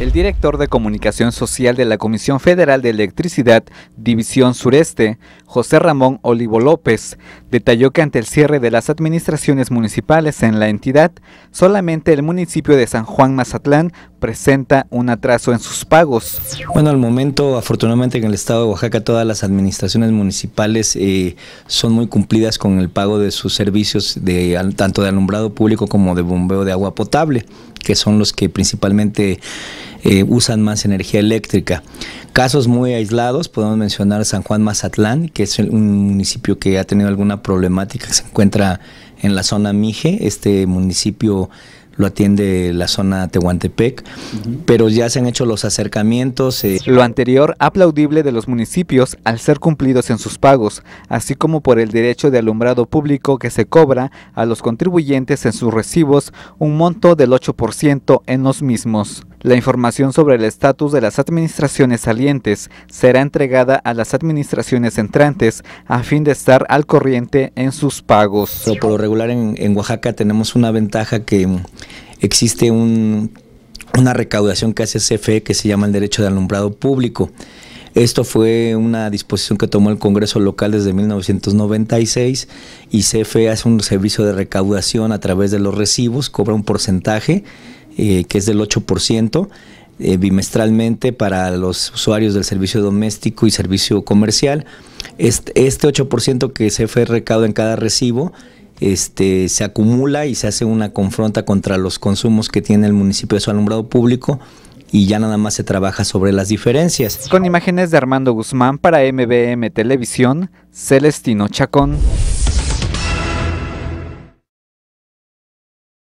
El director de Comunicación Social de la Comisión Federal de Electricidad, División Sureste, José Ramón Olivo López, detalló que ante el cierre de las administraciones municipales en la entidad, solamente el municipio de San Juan Mazatlán presenta un atraso en sus pagos. Bueno, al momento, afortunadamente en el estado de Oaxaca todas las administraciones municipales eh, son muy cumplidas con el pago de sus servicios de tanto de alumbrado público como de bombeo de agua potable, que son los que principalmente eh, usan más energía eléctrica. Casos muy aislados, podemos mencionar San Juan Mazatlán, que es un municipio que ha tenido alguna problemática, se encuentra en la zona Mije, este municipio lo atiende la zona Tehuantepec, pero ya se han hecho los acercamientos. Eh, lo anterior aplaudible de los municipios al ser cumplidos en sus pagos, así como por el derecho de alumbrado público que se cobra a los contribuyentes en sus recibos un monto del 8% en los mismos. La información sobre el estatus de las administraciones salientes será entregada a las administraciones entrantes a fin de estar al corriente en sus pagos. por lo regular en Oaxaca tenemos una ventaja que existe una recaudación que hace CFE que se llama el derecho de alumbrado público. Esto fue una disposición que tomó el Congreso local desde 1996 y CFE hace un servicio de recaudación a través de los recibos, cobra un porcentaje eh, que es del 8% eh, bimestralmente para los usuarios del servicio doméstico y servicio comercial. este 8% que CFE recauda en cada recibo este, se acumula y se hace una confronta contra los consumos que tiene el municipio de su alumbrado público y ya nada más se trabaja sobre las diferencias. Con imágenes de Armando Guzmán para MBM Televisión, Celestino Chacón.